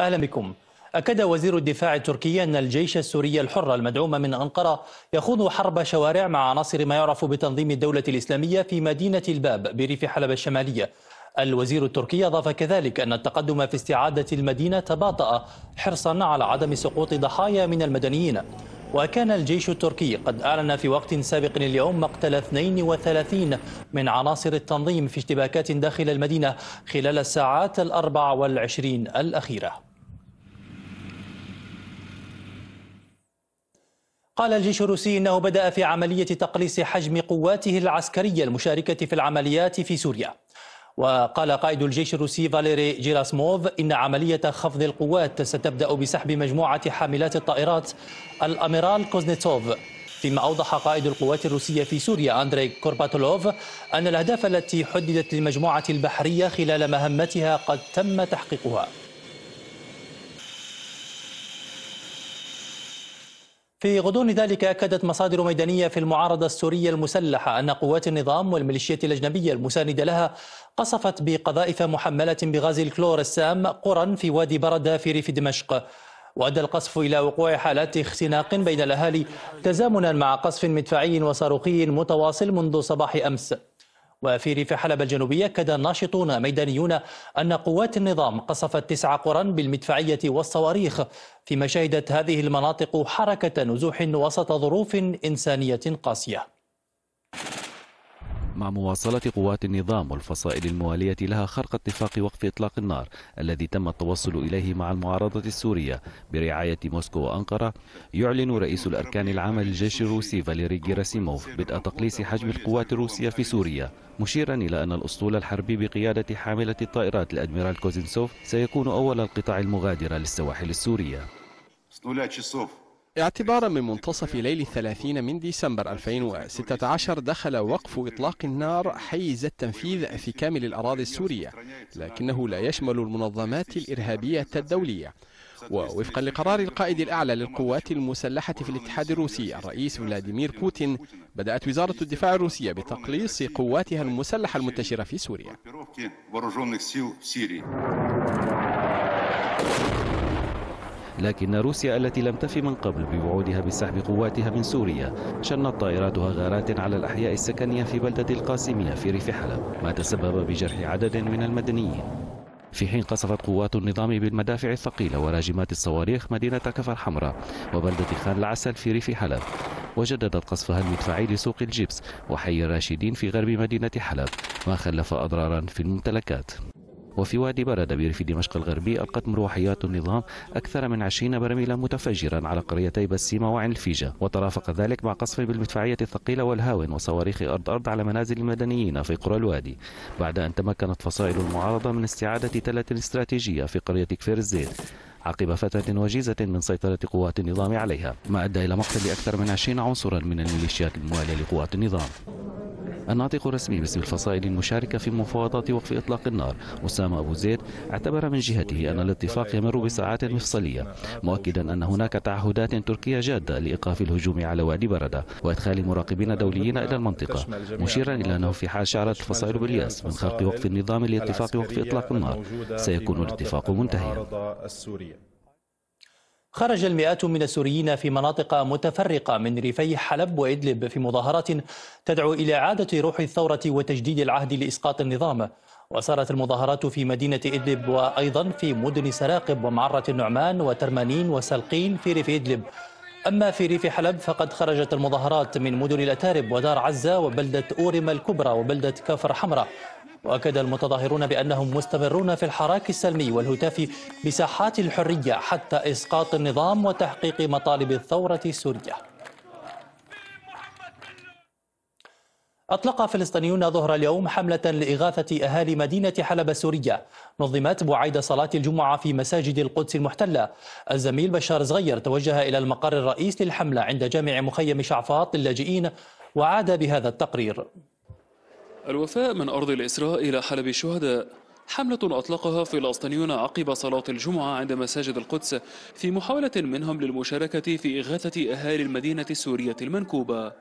أهلا بكم أكد وزير الدفاع التركي أن الجيش السوري الحر المدعوم من أنقرة يخوض حرب شوارع مع عناصر ما يعرف بتنظيم الدولة الإسلامية في مدينة الباب بريف حلب الشمالية الوزير التركي أضاف كذلك أن التقدم في استعادة المدينة تباطأ حرصا على عدم سقوط ضحايا من المدنيين وكان الجيش التركي قد أعلن في وقت سابق اليوم مقتل 32 من عناصر التنظيم في اشتباكات داخل المدينة خلال الساعات الأربع والعشرين الأخيرة قال الجيش الروسي انه بدا في عمليه تقليص حجم قواته العسكريه المشاركه في العمليات في سوريا وقال قائد الجيش الروسي فاليري جيراسموف إن عملية خفض القوات ستبدأ بسحب مجموعة حاملات الطائرات الأميرال كوزنيتسوف فيما أوضح قائد القوات الروسية في سوريا أندري كورباتولوف أن الأهداف التي حددت للمجموعة البحرية خلال مهمتها قد تم تحقيقها في غضون ذلك أكدت مصادر ميدانية في المعارضة السورية المسلحة أن قوات النظام والميليشيات الأجنبية المساندة لها قصفت بقذائف محملة بغاز الكلور السام قرى في وادي بردة في ريف دمشق وأدى القصف إلى وقوع حالات اختناق بين الأهالي تزامنا مع قصف مدفعي وصاروخي متواصل منذ صباح أمس وفي ريف حلب الجنوبية كاد ناشطون ميدانيون أن قوات النظام قصفت تسع قرى بالمدفعية والصواريخ فيما شهدت هذه المناطق حركة نزوح وسط ظروف إنسانية قاسية مواصلة قوات النظام والفصائل الموالية لها خرق اتفاق وقف إطلاق النار الذي تم التوصل إليه مع المعارضة السورية برعاية موسكو وأنقرة يعلن رئيس الأركان العام للجيش الروسي فاليري جيراسيموف بدء تقليص حجم القوات الروسية في سوريا مشيرا إلى أن الأسطول الحربي بقيادة حاملة الطائرات الأدميرال كوزينسوف سيكون أول القطاع المغادرة للسواحل السورية اعتبارا من منتصف ليل الثلاثين من ديسمبر 2016 دخل وقف إطلاق النار حيز التنفيذ في كامل الأراضي السورية لكنه لا يشمل المنظمات الإرهابية الدولية ووفقا لقرار القائد الأعلى للقوات المسلحة في الاتحاد الروسي الرئيس فلاديمير بوتين بدأت وزارة الدفاع الروسية بتقليص قواتها المسلحة المنتشرة في سوريا لكن روسيا التي لم تفي من قبل بوعودها بسحب قواتها من سوريا شنت طائراتها غارات على الأحياء السكنية في بلدة القاسمية في ريف حلب ما تسبب بجرح عدد من المدنيين في حين قصفت قوات النظام بالمدافع الثقيلة وراجمات الصواريخ مدينة كفر حمراء وبلدة خان العسل في ريف حلب وجددت قصفها المدفعي لسوق الجبس وحي الراشدين في غرب مدينة حلب ما خلف أضرارا في الممتلكات وفي وادي بردبير في دمشق الغربي ألقت مروحيات النظام أكثر من 20 برميلا متفجرا على قريتي بسيمة وعين الفيجة وترافق ذلك مع قصف بالمدفعية الثقيلة والهاون وصواريخ أرض أرض على منازل المدنيين في قرى الوادي بعد أن تمكنت فصائل المعارضة من استعادة تلة استراتيجية في قرية كفير الزيت عقب فترة وجيزة من سيطرة قوات النظام عليها ما أدى إلى مقتل أكثر من 20 عنصرا من الميليشيات الموالية لقوات النظام الناطق الرسمي باسم الفصائل المشاركة في مفاوضات وقف إطلاق النار أسامة أبو زيد اعتبر من جهته أن الاتفاق يمر بساعات مفصلية مؤكدا أن هناك تعهدات تركية جادة لإيقاف الهجوم على وادي بردة وإدخال مراقبين دوليين إلى المنطقة مشيرا إلى أنه في حال شعرت الفصائل بالياس من خرق وقف النظام لاتفاق وقف إطلاق النار سيكون الاتفاق منتهيا خرج المئات من السوريين في مناطق متفرقة من ريفي حلب وإدلب في مظاهرات تدعو إلى إعادة روح الثورة وتجديد العهد لإسقاط النظام وصارت المظاهرات في مدينة إدلب وأيضا في مدن سراقب ومعرة النعمان وترمانين وسلقين في ريف إدلب أما في ريف حلب فقد خرجت المظاهرات من مدن الأتارب ودار عزة وبلدة أورم الكبرى وبلدة كفر حمراء وأكد المتظاهرون بأنهم مستمرون في الحراك السلمي والهتاف بساحات الحرية حتى إسقاط النظام وتحقيق مطالب الثورة السورية أطلق فلسطينيون ظهر اليوم حملة لإغاثة أهالي مدينة حلب السورية نظمت بعيد صلاة الجمعة في مساجد القدس المحتلة الزميل بشار صغير توجه إلى المقر الرئيس للحملة عند جامع مخيم شعفاط للاجئين وعاد بهذا التقرير الوفاء من أرض الإسراء إلى حلب الشهداء حملة أطلقها فلسطينيون عقب صلاة الجمعة عند مساجد القدس في محاولة منهم للمشاركة في إغاثة أهالي المدينة السورية المنكوبة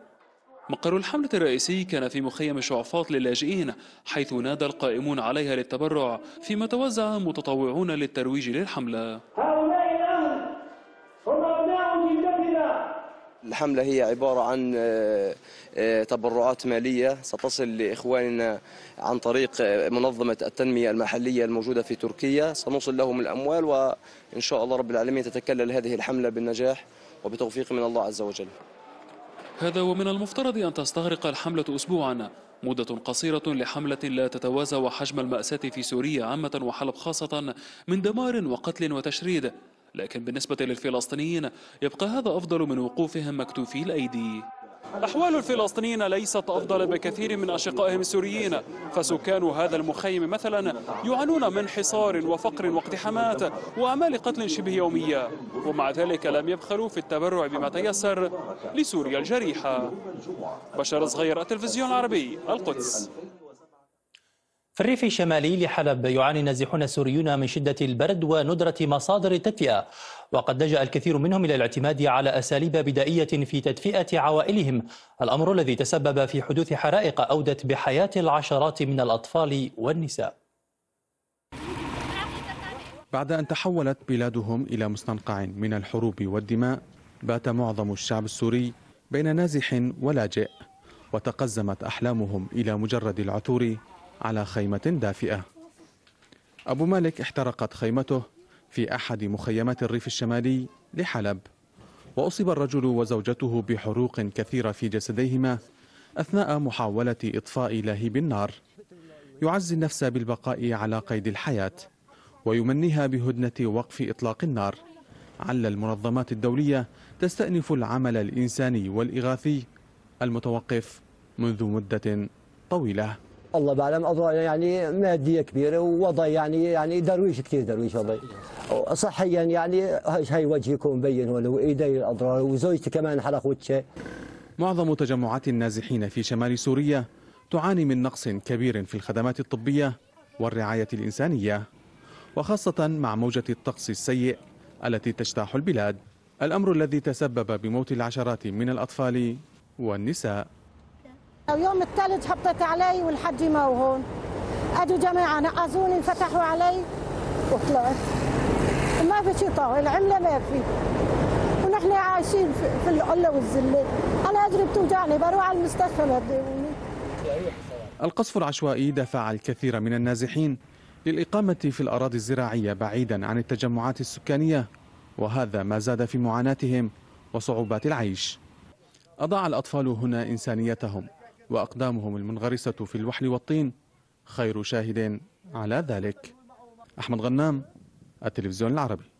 مقر الحملة الرئيسي كان في مخيم شعفاط للاجئين حيث نادى القائمون عليها للتبرع فيما توزع متطوعون للترويج للحملة الحملة هي عبارة عن آه، آه، تبرعات مالية ستصل لإخواننا عن طريق آه، منظمة التنمية المحلية الموجودة في تركيا سنوصل لهم الأموال وإن شاء الله رب العالمين تتكلل هذه الحملة بالنجاح وبتوفيق من الله عز وجل هذا ومن المفترض أن تستغرق الحملة أسبوعا مدة قصيرة لحملة لا تتوازى حجم المأساة في سوريا عامة وحلب خاصة من دمار وقتل وتشريد لكن بالنسبة للفلسطينيين يبقى هذا أفضل من وقوفهم مكتوفي الأيدي أحوال الفلسطينيين ليست أفضل بكثير من أشقائهم السوريين فسكان هذا المخيم مثلا يعانون من حصار وفقر واقتحامات وأعمال قتل شبه يومية ومع ذلك لم يبخلوا في التبرع بما تيسر لسوريا الجريحة بشر صغير التلفزيون العربي القدس في الريف الشمالي لحلب يعاني النازحون السوريون من شدة البرد وندرة مصادر التدفئة وقد لجأ الكثير منهم إلى الاعتماد على أساليب بدائية في تدفئة عوائلهم الأمر الذي تسبب في حدوث حرائق أودت بحياة العشرات من الأطفال والنساء بعد أن تحولت بلادهم إلى مستنقع من الحروب والدماء بات معظم الشعب السوري بين نازح ولاجئ وتقزمت أحلامهم إلى مجرد العثور على خيمة دافئة أبو مالك احترقت خيمته في أحد مخيمات الريف الشمالي لحلب وأصيب الرجل وزوجته بحروق كثيرة في جسديهما أثناء محاولة إطفاء لهيب النار يعزي النفس بالبقاء على قيد الحياة ويمنيها بهدنة وقف إطلاق النار عل المنظمات الدولية تستأنف العمل الإنساني والإغاثي المتوقف منذ مدة طويلة الله بعلم اضرار يعني ماديه كبيره ووضع يعني يعني درويش كثير درويش وضعي صحيا يعني هاي يكون مبين هون وايدي الاضرار وزوجتي كمان حرق وجهي معظم تجمعات النازحين في شمال سوريا تعاني من نقص كبير في الخدمات الطبيه والرعايه الانسانيه وخاصه مع موجه الطقس السيء التي تجتاح البلاد الامر الذي تسبب بموت العشرات من الاطفال والنساء يوم الثلج هبطت علي والحج ما وهون اجوا جماعه نقزوني فتحوا علي وطلعت ما في شيء طاول العمله ما في ونحن عايشين في القله والذله انا اجري بتوجعني بروح على المستشفى ما القصف العشوائي دفع الكثير من النازحين للإقامة في الأراضي الزراعية بعيدا عن التجمعات السكانية وهذا ما زاد في معاناتهم وصعوبات العيش أضاع الأطفال هنا إنسانيتهم وأقدامهم المنغرسة في الوحل والطين خير شاهد على ذلك أحمد غنام التلفزيون العربي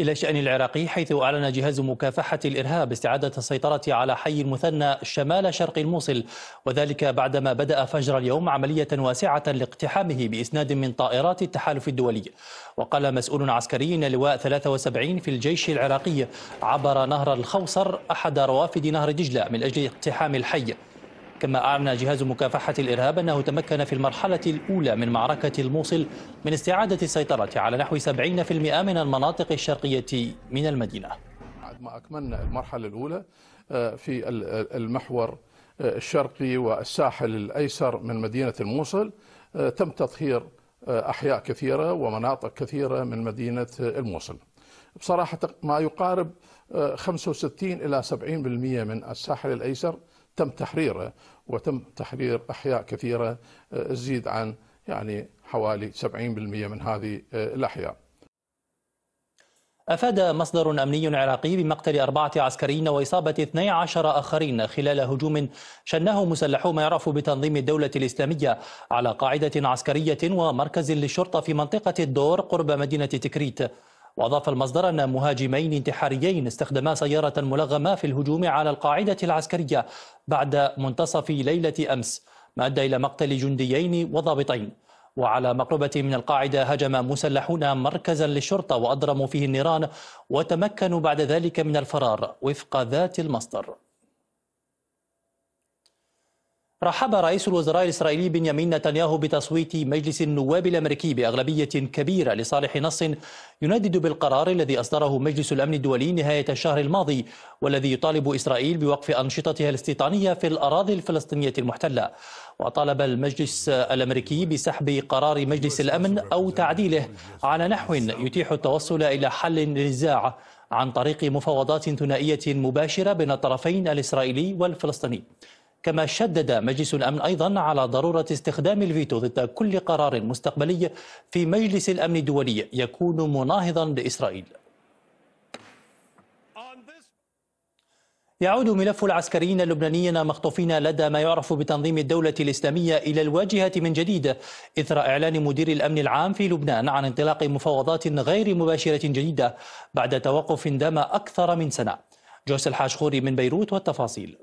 إلى شأن العراقي حيث أعلن جهاز مكافحة الإرهاب استعادة السيطرة على حي المثنى شمال شرق الموصل وذلك بعدما بدأ فجر اليوم عملية واسعة لاقتحامه بإسناد من طائرات التحالف الدولي وقال مسؤول عسكري لواء 73 في الجيش العراقي عبر نهر الخوصر أحد روافد نهر دجلة من أجل اقتحام الحي كما أعلن جهاز مكافحة الإرهاب أنه تمكن في المرحلة الأولى من معركة الموصل من استعادة السيطرة على نحو 70% من المناطق الشرقية من المدينة بعد ما أكملنا المرحلة الأولى آه، في المحور آه، الشرقي والساحل الأيسر من مدينة الموصل آه، تم تطهير أحياء كثيرة ومناطق كثيرة من مدينة الموصل بصراحة ما يقارب 65 إلى 70% من الساحل الأيسر تم تحريره وتم تحرير أحياء كثيرة آه، تزيد عن يعني حوالي 70% من هذه آه، الأحياء أفاد مصدر أمني عراقي بمقتل أربعة عسكريين وإصابة 12 آخرين خلال هجوم شنه مسلحو ما يعرف بتنظيم الدولة الإسلامية على قاعدة عسكرية ومركز للشرطة في منطقة الدور قرب مدينة تكريت وأضاف المصدر أن مهاجمين انتحاريين استخدما سيارة ملغمة في الهجوم على القاعدة العسكرية بعد منتصف ليلة أمس ما أدى إلى مقتل جنديين وضابطين وعلى مقربة من القاعدة هجم مسلحون مركزا للشرطة وأضرموا فيه النيران وتمكنوا بعد ذلك من الفرار وفق ذات المصدر رحب رئيس الوزراء الإسرائيلي بنيامين نتنياهو بتصويت مجلس النواب الأمريكي بأغلبية كبيرة لصالح نص يندد بالقرار الذي أصدره مجلس الأمن الدولي نهاية الشهر الماضي والذي يطالب إسرائيل بوقف أنشطتها الاستيطانية في الأراضي الفلسطينية المحتلة وطالب المجلس الأمريكي بسحب قرار مجلس الأمن أو تعديله على نحو يتيح التوصل إلى حل للنزاع عن طريق مفاوضات ثنائية مباشرة بين الطرفين الإسرائيلي والفلسطيني كما شدد مجلس الأمن أيضا على ضرورة استخدام الفيتو ضد كل قرار مستقبلي في مجلس الأمن الدولي يكون مناهضا لإسرائيل يعود ملف العسكريين اللبنانيين مخطوفين لدى ما يعرف بتنظيم الدولة الإسلامية إلى الواجهة من جديد إثر إعلان مدير الأمن العام في لبنان عن انطلاق مفاوضات غير مباشرة جديدة بعد توقف دام أكثر من سنة جوس الحاشخوري من بيروت والتفاصيل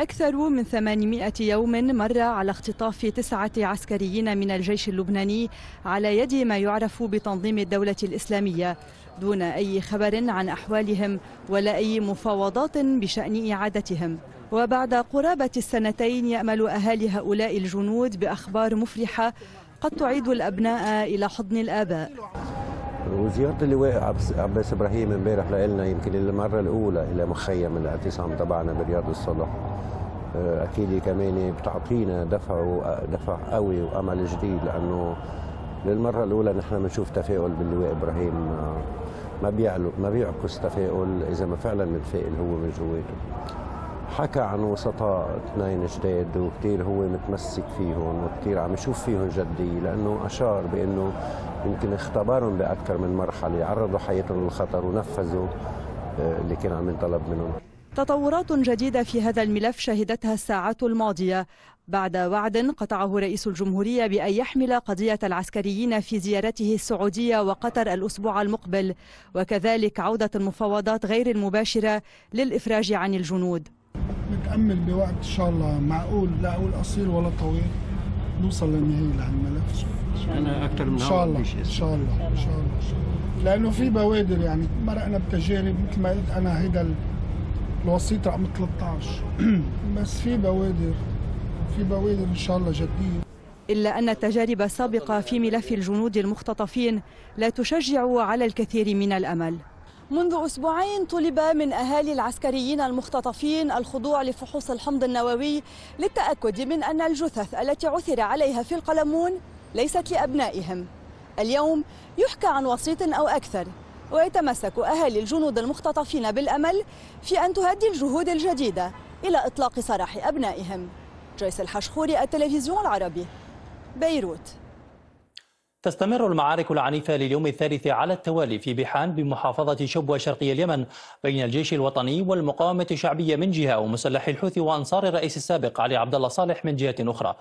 أكثر من 800 يوم مر على اختطاف تسعة عسكريين من الجيش اللبناني على يد ما يعرف بتنظيم الدولة الإسلامية دون أي خبر عن أحوالهم ولا أي مفاوضات بشأن إعادتهم وبعد قرابة السنتين يأمل أهالي هؤلاء الجنود بأخبار مفرحة قد تعيد الأبناء إلى حضن الآباء وزيارة اللواء عباس إبراهيم امبارح لنا يمكن المرة الأولى إلى مخيم الاعتصام تبعنا برياض الصلاة آه، اكيد كمان بتعطينا دفع آه، دفع قوي وامل جديد لانه للمره الاولى نحن بنشوف تفاؤل باللواء ابراهيم آه، ما بيعلو ما بيعكس تفاؤل اذا ما فعلا متفائل هو من جواته حكى عن وسطاء اثنين جداد وكثير هو متمسك فيهم وكثير عم يشوف فيهم جديه لانه اشار بانه يمكن اختبرهم باكثر من مرحله عرضوا حياتهم للخطر ونفذوا اللي كان عم ينطلب منهم تطورات جديدة في هذا الملف شهدتها الساعات الماضية بعد وعد قطعه رئيس الجمهورية بأن يحمل قضية العسكريين في زيارته السعودية وقطر الأسبوع المقبل وكذلك عودة المفاوضات غير المباشرة للإفراج عن الجنود نتأمل بوقت إن شاء الله معقول لا أقول قصير ولا طويل نوصل للنهاية عن الملف أنا أكثر من إن شاء الله إن شاء الله إن شاء الله, إن شاء الله. لأنه في بوادر يعني مرقنا بتجارب مثل ما قلت أنا هيدا الوسيط رقم 13 بس في بوادر في بوادر ان شاء الله جديه إلا أن التجارب السابقة في ملف الجنود المختطفين لا تشجع على الكثير من الأمل منذ أسبوعين طلب من أهالي العسكريين المختطفين الخضوع لفحوص الحمض النووي للتأكد من أن الجثث التي عثر عليها في القلمون ليست لأبنائهم اليوم يحكى عن وسيط أو أكثر ويتمسك أهالي الجنود المختطفين بالأمل في أن تهدي الجهود الجديدة إلى إطلاق سراح أبنائهم جيس الحشخوري التلفزيون العربي بيروت تستمر المعارك العنيفة لليوم الثالث على التوالي في بحان بمحافظة شبوة شرقي اليمن بين الجيش الوطني والمقاومة الشعبية من جهة ومسلحي الحوثي وأنصار الرئيس السابق علي عبد الله صالح من جهة أخرى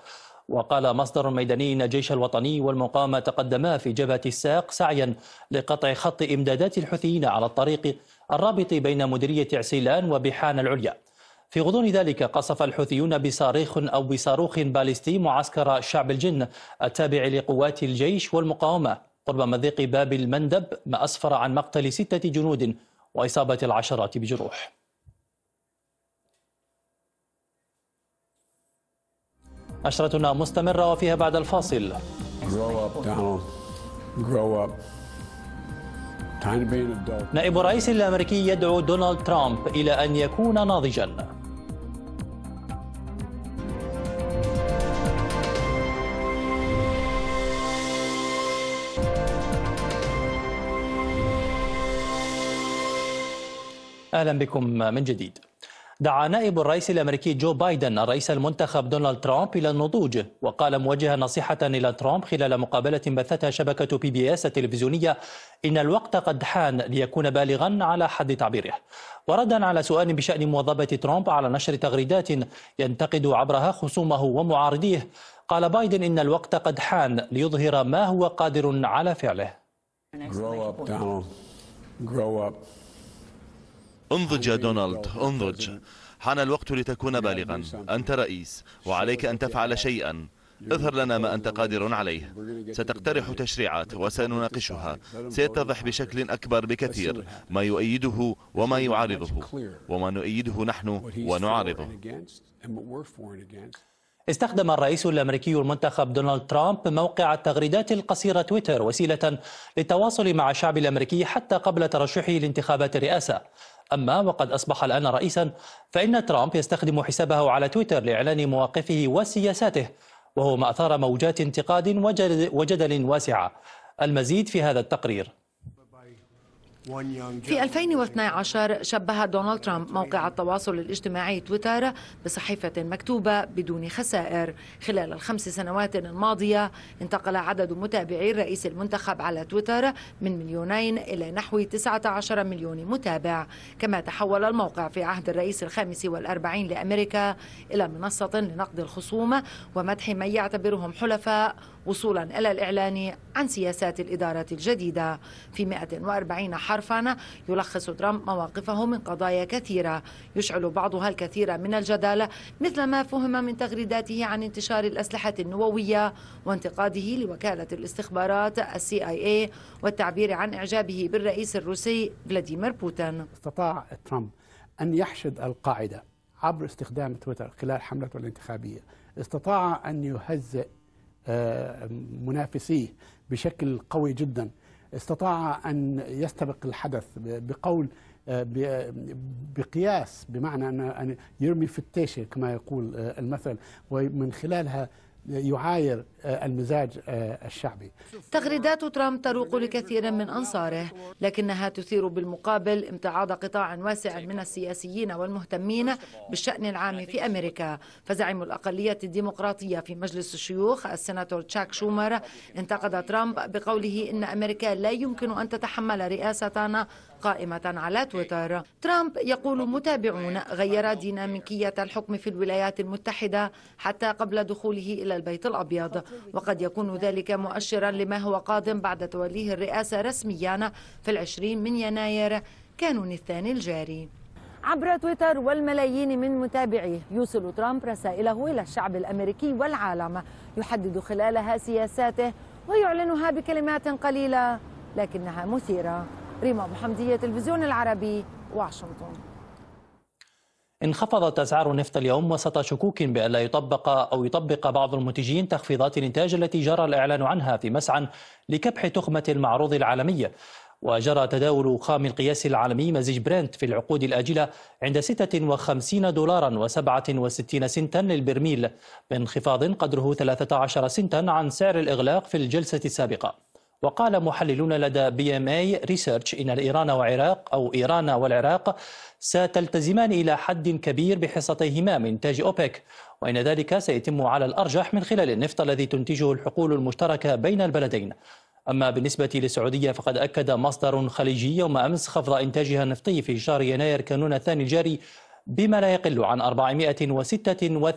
وقال مصدر ميداني ان الجيش الوطني والمقاومه تقدما في جبهه الساق سعيا لقطع خط امدادات الحوثيين على الطريق الرابط بين مديريه عسيلان وبحان العليا. في غضون ذلك قصف الحوثيون بصاريخ او بصاروخ باليستي معسكر شعب الجن التابع لقوات الجيش والمقاومه قرب مضيق باب المندب ما اسفر عن مقتل سته جنود واصابه العشرات بجروح. نشرتنا مستمرة وفيها بعد الفاصل نائب الرئيس الأمريكي يدعو دونالد ترامب إلى أن يكون ناضجا أهلا بكم من جديد دعا نائب الرئيس الامريكي جو بايدن الرئيس المنتخب دونالد ترامب الى النضوج وقال موجها نصيحه الى ترامب خلال مقابله بثتها شبكه بي بي اس التلفزيونيه ان الوقت قد حان ليكون بالغا على حد تعبيره وردا على سؤال بشان مواظبه ترامب على نشر تغريدات ينتقد عبرها خصومه ومعارضيه قال بايدن ان الوقت قد حان ليظهر ما هو قادر على فعله Grow up, Grow up. انضج يا دونالد انضج حان الوقت لتكون بالغا أنت رئيس وعليك أن تفعل شيئا اظهر لنا ما أنت قادر عليه ستقترح تشريعات وسنناقشها سيتضح بشكل أكبر بكثير ما يؤيده وما يعارضه وما نؤيده نحن ونعارضه استخدم الرئيس الأمريكي المنتخب دونالد ترامب موقع التغريدات القصيرة تويتر وسيلة للتواصل مع الشعب الأمريكي حتى قبل ترشحه لانتخابات الرئاسة أما وقد أصبح الآن رئيسا فإن ترامب يستخدم حسابه على تويتر لإعلان مواقفه وسياساته وهو ما أثار موجات انتقاد وجدل واسعة المزيد في هذا التقرير في 2012 شبه دونالد ترامب موقع التواصل الاجتماعي تويتر بصحيفة مكتوبة بدون خسائر خلال الخمس سنوات الماضية انتقل عدد متابعي الرئيس المنتخب على تويتر من مليونين إلى نحو 19 مليون متابع كما تحول الموقع في عهد الرئيس الخامس والأربعين لأمريكا إلى منصة لنقد الخصوم ومدح من يعتبرهم حلفاء وصولا إلى الإعلان عن سياسات الإدارة الجديدة في 140 حرفا يلخص ترامب مواقفه من قضايا كثيرة يشعل بعضها الكثير من الجدل مثل ما فهم من تغريداته عن انتشار الأسلحة النووية وانتقاده لوكالة الاستخبارات السي اي اي والتعبير عن إعجابه بالرئيس الروسي فلاديمير بوتين استطاع ترامب أن يحشد القاعدة عبر استخدام تويتر خلال حملته الانتخابية استطاع أن يهزئ منافسيه بشكل قوي جدا استطاع أن يستبق الحدث بقول آه، بقياس بمعنى أن يرمي في التيشة كما يقول آه، المثل ومن خلالها يعاير آه، المزاج آه، الشعبي تغريدات ترامب تروق لكثير من أنصاره لكنها تثير بالمقابل امتعاض قطاع واسع من السياسيين والمهتمين بالشأن العام في أمريكا فزعم الأقلية الديمقراطية في مجلس الشيوخ السناتور تشاك شومر انتقد ترامب بقوله إن أمريكا لا يمكن أن تتحمل رئاستنا قائمة على تويتر ترامب يقول متابعون غير ديناميكية الحكم في الولايات المتحدة حتى قبل دخوله إلى البيت الأبيض وقد يكون ذلك مؤشرا لما هو قادم بعد توليه الرئاسة رسميا في العشرين من يناير كانون الثاني الجاري عبر تويتر والملايين من متابعيه يوصل ترامب رسائله إلى الشعب الأمريكي والعالم يحدد خلالها سياساته ويعلنها بكلمات قليلة لكنها مثيرة ريما محمدية تلفزيون العربي واشنطن انخفضت أسعار النفط اليوم وسط شكوك بأن لا يطبق أو يطبق بعض المنتجين تخفيضات الإنتاج التي جرى الإعلان عنها في مسعى لكبح تخمة المعروض العالمي وجرى تداول خام القياس العالمي مزيج برنت في العقود الآجلة عند 56 دولارا و67 سنتا للبرميل بانخفاض قدره 13 سنتا عن سعر الإغلاق في الجلسة السابقة وقال محللون لدى بي ام اي ريسيرش ان ايران والعراق او ايران والعراق ستلتزمان الى حد كبير بحصتيهما من انتاج اوبك وان ذلك سيتم على الارجح من خلال النفط الذي تنتجه الحقول المشتركه بين البلدين أما بالنسبة للسعودية فقد أكد مصدر خليجي يوم أمس خفض إنتاجها النفطي في شهر يناير كانون الثاني الجاري بما لا يقل عن 486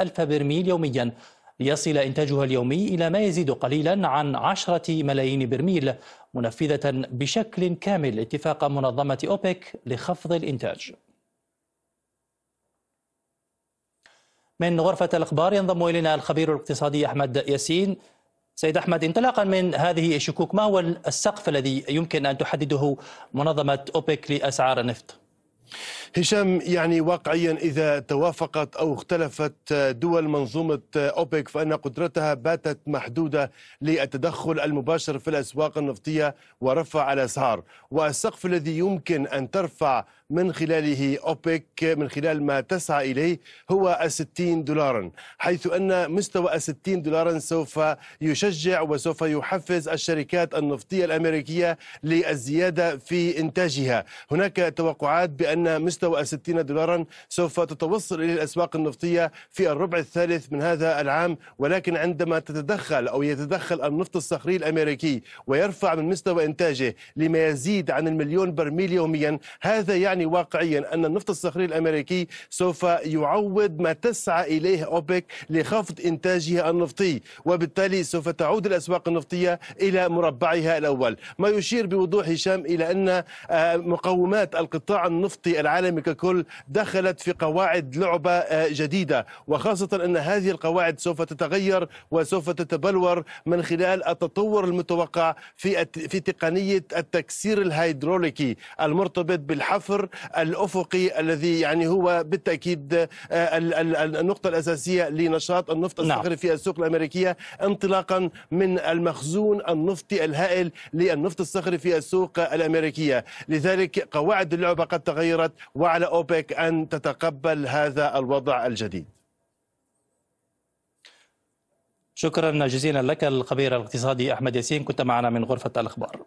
ألف برميل يوميا ليصل إنتاجها اليومي إلى ما يزيد قليلا عن 10 ملايين برميل منفذة بشكل كامل اتفاق منظمة أوبك لخفض الإنتاج من غرفة الأخبار ينضم إلينا الخبير الاقتصادي أحمد ياسين سيد أحمد انطلاقا من هذه الشكوك ما هو السقف الذي يمكن أن تحدده منظمة أوبك لأسعار النفط؟ هشام يعني واقعيا إذا توافقت أو اختلفت دول منظومة أوبك فإن قدرتها باتت محدودة للتدخل المباشر في الأسواق النفطية ورفع الأسعار والسقف الذي يمكن أن ترفع من خلاله أوبك من خلال ما تسعى إليه هو 60 دولارا حيث أن مستوى 60 دولارا سوف يشجع وسوف يحفز الشركات النفطية الأمريكية للزيادة في إنتاجها هناك توقعات بأن مستوى 60 دولارا سوف تتوصل إلى الأسواق النفطية في الربع الثالث من هذا العام ولكن عندما تتدخل أو يتدخل النفط الصخري الأمريكي ويرفع من مستوى إنتاجه لما يزيد عن المليون برميل يوميا هذا يعني يعني واقعيا أن النفط الصخري الأمريكي سوف يعوض ما تسعى إليه أوبك لخفض إنتاجها النفطي وبالتالي سوف تعود الأسواق النفطية إلى مربعها الأول ما يشير بوضوح هشام إلى أن آه، مقومات القطاع النفطي العالمي ككل دخلت في قواعد لعبة آه، جديدة وخاصة أن هذه القواعد سوف تتغير وسوف تتبلور من خلال التطور المتوقع في في تقنية التكسير الهيدروليكي المرتبط بالحفر الافقي الذي يعني هو بالتاكيد آه، النقطه الاساسيه لنشاط النفط نعم. الصخري نعم. في السوق الامريكيه انطلاقا من المخزون النفطي الهائل للنفط الصخري في السوق الامريكيه لذلك قواعد اللعبه قد تغيرت وعلى اوبك ان تتقبل هذا الوضع الجديد شكرا جزيلا لك الخبير الاقتصادي احمد ياسين كنت معنا من غرفه الاخبار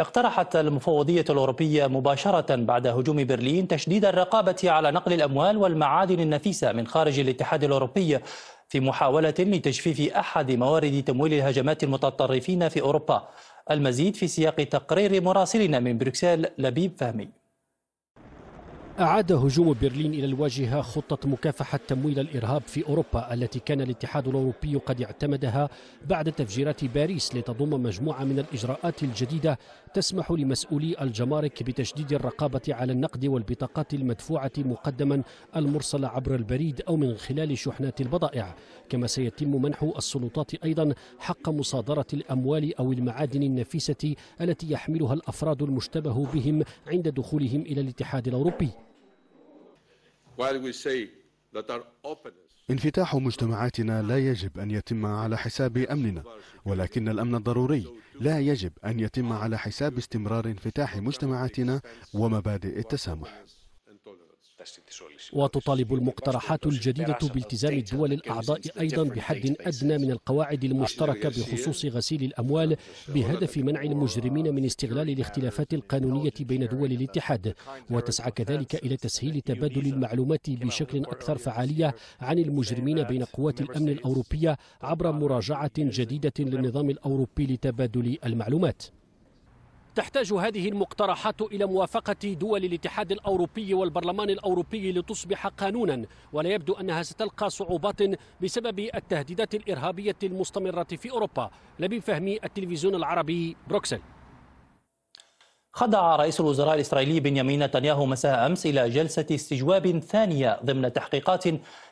اقترحت المفوضية الأوروبية مباشرة بعد هجوم برلين تشديد الرقابة على نقل الأموال والمعادن النفيسة من خارج الاتحاد الأوروبي في محاولة لتجفيف أحد موارد تمويل الهجمات المتطرفين في أوروبا المزيد في سياق تقرير مراسلنا من بروكسل لبيب فهمي أعاد هجوم برلين إلى الواجهة خطة مكافحة تمويل الإرهاب في أوروبا التي كان الاتحاد الأوروبي قد اعتمدها بعد تفجيرات باريس لتضم مجموعة من الإجراءات الجديدة تسمح لمسؤولي الجمارك بتشديد الرقابة على النقد والبطاقات المدفوعة مقدما المرسلة عبر البريد أو من خلال شحنات البضائع كما سيتم منح السلطات أيضا حق مصادرة الأموال أو المعادن النفيسة التي يحملها الأفراد المشتبه بهم عند دخولهم إلى الاتحاد الأوروبي انفتاح مجتمعاتنا لا يجب أن يتم على حساب أمننا ولكن الأمن الضروري لا يجب أن يتم على حساب استمرار انفتاح مجتمعاتنا ومبادئ التسامح وتطالب المقترحات الجديدة بالتزام الدول الأعضاء أيضا بحد أدنى من القواعد المشتركة بخصوص غسيل الأموال بهدف منع المجرمين من استغلال الاختلافات القانونية بين دول الاتحاد وتسعى كذلك إلى تسهيل تبادل المعلومات بشكل أكثر فعالية عن المجرمين uh, بين قوات الأمن الأوروبية عبر مراجعة جديدة للنظام الأوروبي لتبادل المعلومات تحتاج هذه المقترحات إلى موافقة دول الاتحاد الأوروبي والبرلمان الأوروبي لتصبح قانونا ولا يبدو أنها ستلقى صعوبات بسبب التهديدات الإرهابية المستمرة في أوروبا لبيب فهمي التلفزيون العربي بروكسل خضع رئيس الوزراء الإسرائيلي بنيامين نتنياهو مساء أمس إلى جلسة استجواب ثانية ضمن تحقيقات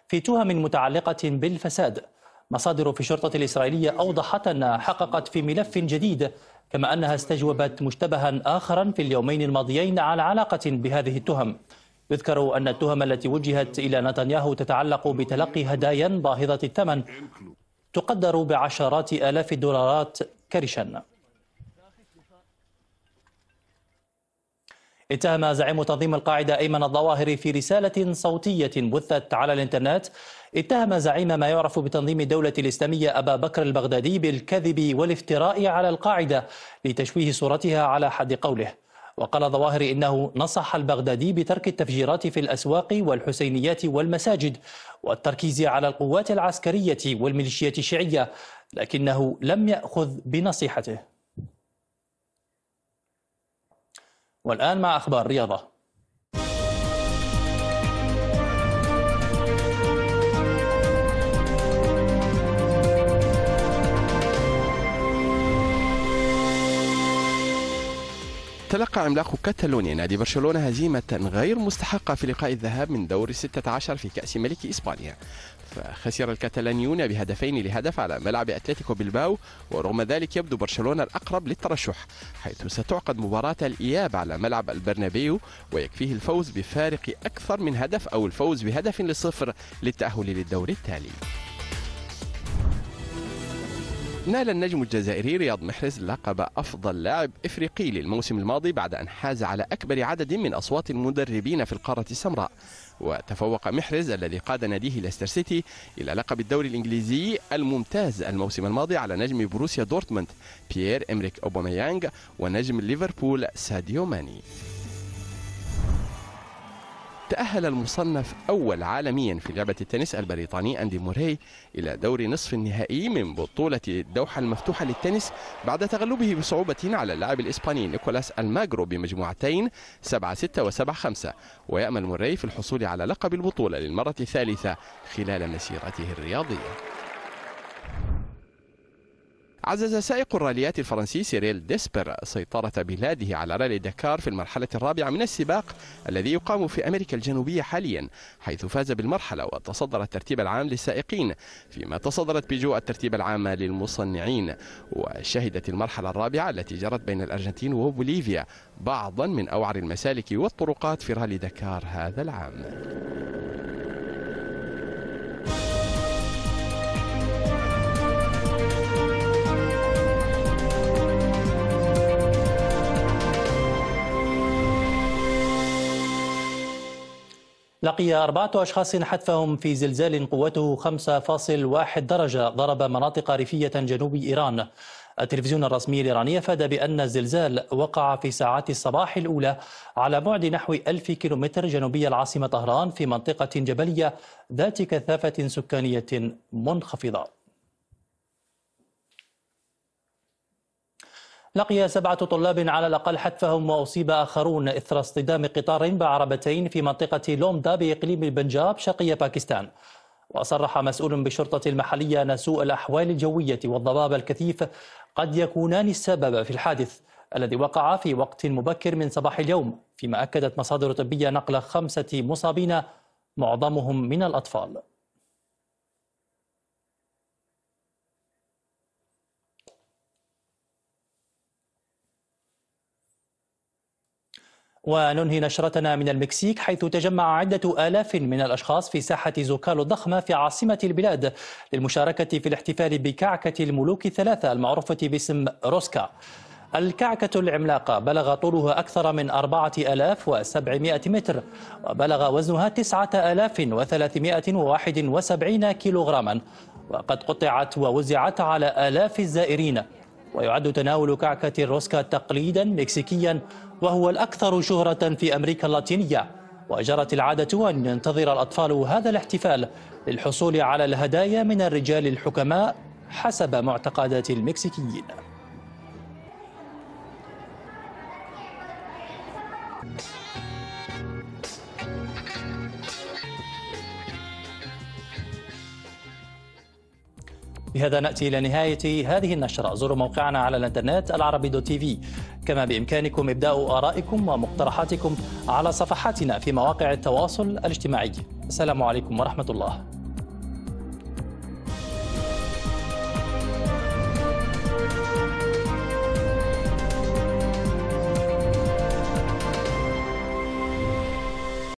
في تهم متعلقة بالفساد مصادر في الشرطة الإسرائيلية أوضحت أنها حققت في ملف جديد كما أنها استجوبت مشتبها آخرا في اليومين الماضيين على علاقة بهذه التهم يذكر أن التهم التي وجهت إلى نتنياهو تتعلق بتلقي هدايا باهظة الثمن تقدر بعشرات آلاف الدولارات كرشا اتهم زعيم تنظيم القاعدة أيمن الظواهري في رسالة صوتية بثت على الإنترنت اتهم زعيم ما يعرف بتنظيم الدولة الإسلامية أبا بكر البغدادي بالكذب والافتراء على القاعدة لتشويه صورتها على حد قوله وقال ظواهر إنه نصح البغدادي بترك التفجيرات في الأسواق والحسينيات والمساجد والتركيز على القوات العسكرية والميليشيات الشيعية لكنه لم يأخذ بنصيحته والآن مع أخبار رياضة تلقى عملاق كاتالونيا نادي برشلونة هزيمة غير مستحقة في لقاء الذهاب من دور 16 في كأس ملك إسبانيا فخسر الكاتالانيون بهدفين لهدف على ملعب أتلتيكو بلباو ورغم ذلك يبدو برشلونة الأقرب للترشح حيث ستعقد مباراة الإياب على ملعب البرنابيو ويكفيه الفوز بفارق أكثر من هدف أو الفوز بهدف لصفر للتأهل للدور التالي نال النجم الجزائري رياض محرز لقب أفضل لاعب إفريقي للموسم الماضي بعد أن حاز على أكبر عدد من أصوات المدربين في القارة السمراء وتفوق محرز الذي قاد ناديه ليستر سيتي إلى لقب الدوري الإنجليزي الممتاز الموسم الماضي على نجم بروسيا دورتموند بيير إمريك أوباميانغ ونجم ليفربول ساديو ماني تأهل المصنف أول عالميا في لعبة التنس البريطاني أندي موري إلى دور نصف النهائي من بطولة الدوحة المفتوحة للتنس بعد تغلبه بصعوبة على اللاعب الإسباني نيكولاس الماجرو بمجموعتين 7 6 و 7 5 ويأمل موري في الحصول على لقب البطولة للمرة الثالثة خلال مسيرته الرياضية عزز سائق الراليات الفرنسي سيريل ديسبر سيطرة بلاده على رالي دكار في المرحلة الرابعة من السباق الذي يقام في أمريكا الجنوبية حاليا حيث فاز بالمرحلة وتصدر الترتيب العام للسائقين فيما تصدرت بيجو الترتيب العام للمصنعين وشهدت المرحلة الرابعة التي جرت بين الأرجنتين وبوليفيا بعضا من أوعر المسالك والطرقات في رالي دكار هذا العام لقي أربعة أشخاص حتفهم في زلزال قوته 5.1 درجة ضرب مناطق ريفية جنوب إيران التلفزيون الرسمي الإيراني أفاد بأن الزلزال وقع في ساعات الصباح الأولى على بعد نحو ألف كيلومتر جنوبي العاصمة طهران في منطقة جبلية ذات كثافة سكانية منخفضة لقي سبعة طلاب على الأقل حتفهم وأصيب آخرون إثر اصطدام قطار بعربتين في منطقة لومدا بإقليم البنجاب شرقي باكستان وصرح مسؤول بالشرطة المحلية أن سوء الأحوال الجوية والضباب الكثيف قد يكونان السبب في الحادث الذي وقع في وقت مبكر من صباح اليوم فيما أكدت مصادر طبية نقل خمسة مصابين معظمهم من الأطفال وننهي نشرتنا من المكسيك حيث تجمع عدة آلاف من الأشخاص في ساحة زوكالو الضخمة في عاصمة البلاد للمشاركة في الاحتفال بكعكة الملوك الثلاثة المعروفة باسم روسكا الكعكة العملاقة بلغ طولها أكثر من 4700 متر وبلغ وزنها 9371 كيلوغراما وقد قطعت ووزعت على آلاف الزائرين ويعد تناول كعكة الروسكا تقليدا مكسيكيا وهو الأكثر شهرة في أمريكا اللاتينية وجرت العادة أن ينتظر الأطفال هذا الاحتفال للحصول على الهدايا من الرجال الحكماء حسب معتقدات المكسيكيين وبهذا نأتي إلى نهاية هذه النشرة زوروا موقعنا على الإنترنت العربي دوت تي في كما بإمكانكم إبداء آرائكم ومقترحاتكم على صفحاتنا في مواقع التواصل الاجتماعي السلام عليكم ورحمة الله